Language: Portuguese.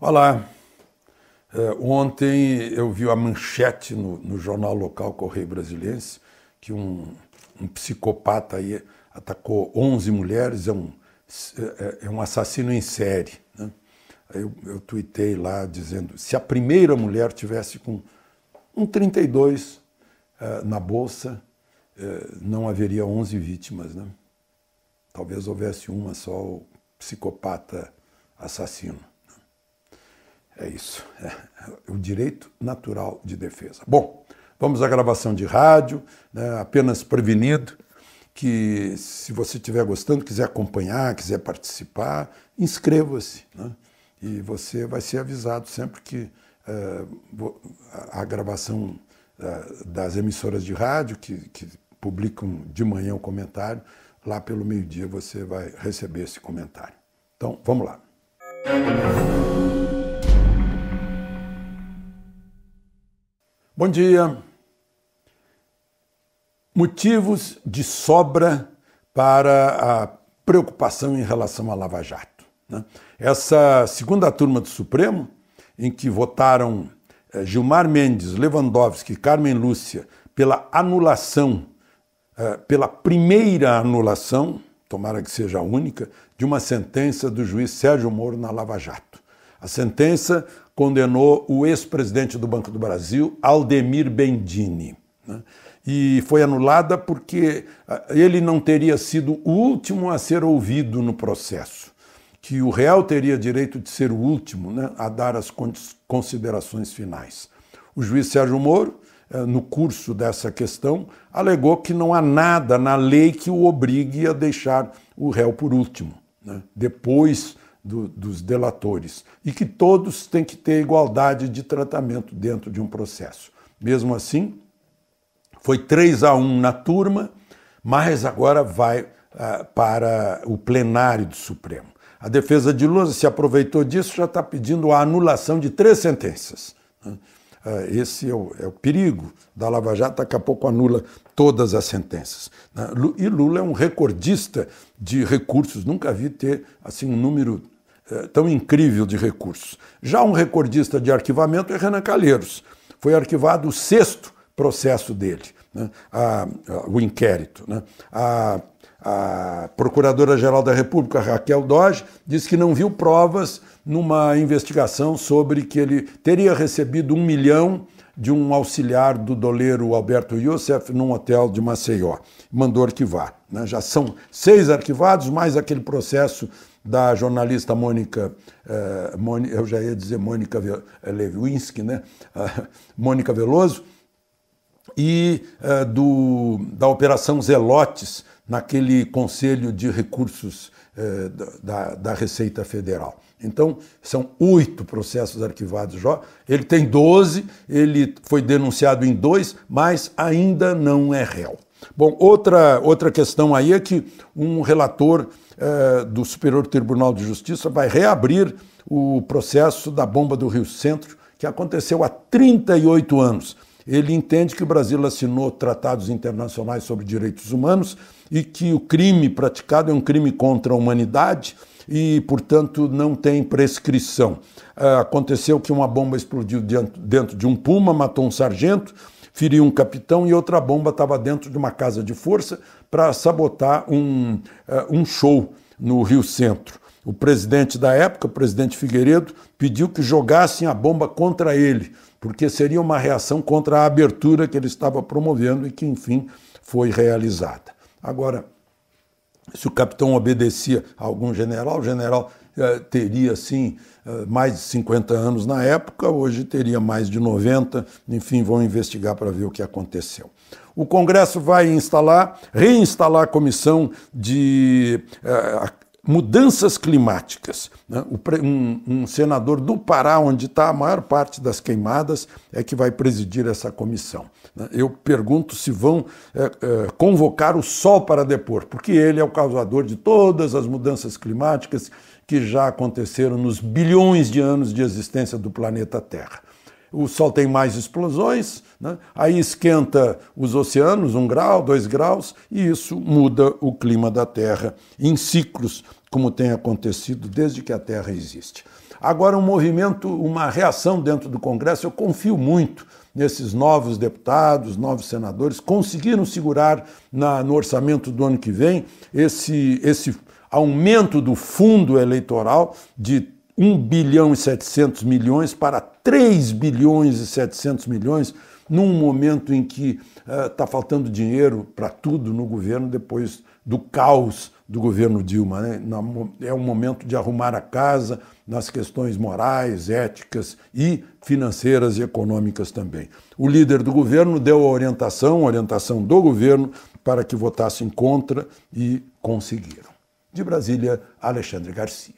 Olá. É, ontem eu vi a manchete no, no, jornal local Correio Brasiliense que um, um, psicopata aí atacou 11 mulheres, é um, é, é, é um assassino em série. Né? Eu, eu tuitei lá dizendo, se a primeira mulher tivesse com um 32 é, na bolsa, é, não haveria 11 vítimas. Né? Talvez houvesse uma só, o psicopata assassino. É isso. É, é o direito natural de defesa. Bom, vamos à gravação de rádio, né, apenas prevenido que se você estiver gostando, quiser acompanhar, quiser participar, inscreva-se. Né? E você vai ser avisado sempre que uh, a gravação uh, das emissoras de rádio, que, que publicam de manhã o comentário, lá pelo meio-dia você vai receber esse comentário. Então, vamos lá. Bom dia. Motivos de sobra para a preocupação em relação à Lava Jato. Né? Essa segunda turma do Supremo, em que votaram eh, Gilmar Mendes, Lewandowski e Carmen Lúcia pela anulação, eh, pela primeira anulação, tomara que seja a única, de uma sentença do juiz Sérgio Moro na Lava Jato. A sentença condenou o ex-presidente do Banco do Brasil, Aldemir Bendini. Né? E foi anulada porque ah, ele não teria sido o último a ser ouvido no processo, que o réu teria direito de ser o último né, a dar as considerações finais. O juiz Sérgio Moro, eh, no curso dessa questão, alegou que não há nada na lei que o obrigue a deixar o réu por último. Né? Depois do, dos delatores e que todos têm que ter igualdade de tratamento dentro de um processo. Mesmo assim, foi 3 a 1 na turma, mas agora vai uh, para o plenário do Supremo. A defesa de Lula se aproveitou disso, já está pedindo a anulação de três sentenças. Né? Ah, esse é o, é o, perigo da Lava Jato, daqui a pouco anula todas as sentenças. Né? E Lula é um recordista de recursos, nunca vi ter assim um número eh, tão incrível de recursos. Já um recordista de arquivamento é Renan Calheiros. Foi arquivado o sexto processo dele né? a, a, o inquérito. Né? A, a Procuradora-Geral da República, Raquel Dodge, disse que não viu provas numa investigação sobre que ele teria recebido um milhão de um auxiliar do doleiro Alberto Youssef num hotel de Maceió. Mandou arquivar. Né? Já são seis arquivados, mais aquele processo da jornalista Mônica, eh, Mônica eu já ia dizer Mônica eh, Lewinsky, né? Mônica Veloso, e uh, do, da Operação Zelotes naquele Conselho de Recursos uh, da, da, Receita Federal. Então, são oito processos arquivados já. Ele tem 12, ele foi denunciado em dois, mas ainda não é réu. Bom, outra, outra questão aí é que um relator uh, do Superior Tribunal de Justiça vai reabrir o processo da bomba do Rio Centro, que aconteceu há 38 anos ele entende que o Brasil assinou tratados internacionais sobre direitos humanos e que o crime praticado é um crime contra a humanidade e, portanto, não tem prescrição. É, aconteceu que uma bomba explodiu dentro de um puma, matou um sargento, feriu um capitão e outra bomba estava dentro de uma casa de força para sabotar um, é, um show no Rio Centro. O presidente da época, o presidente Figueiredo, pediu que jogassem a bomba contra ele porque seria uma reação contra a abertura que ele estava promovendo e que, enfim, foi realizada. Agora, se o capitão obedecia a algum general, o general eh, teria, sim, eh, mais de 50 anos na época, hoje teria mais de 90, enfim, vão investigar para ver o que aconteceu. O Congresso vai instalar, reinstalar a comissão de eh, mudanças climáticas. Né? Um, um, senador do Pará, onde está a maior parte das queimadas, é que vai presidir essa comissão. Né? Eu pergunto se vão é, é, convocar o sol para depor, porque ele é o causador de todas as mudanças climáticas que já aconteceram nos bilhões de anos de existência do planeta Terra o Sol tem mais explosões, né? aí esquenta os oceanos, um grau, dois graus, e isso muda o clima da Terra em ciclos, como tem acontecido desde que a Terra existe. Agora, um movimento, uma reação dentro do Congresso, eu confio muito nesses novos deputados, novos senadores, conseguiram segurar na, no orçamento do ano que vem esse, esse aumento do fundo eleitoral de 1 bilhão e 700 milhões para 3 bilhões e 700 milhões, num momento em que está eh, uh, faltando dinheiro para tudo no governo depois do caos do governo Dilma. Né? é um momento de arrumar a casa nas questões morais, éticas e financeiras e econômicas também. O líder do governo deu a orientação, a orientação do governo, para que votassem contra e conseguiram. De Brasília, Alexandre Garcia.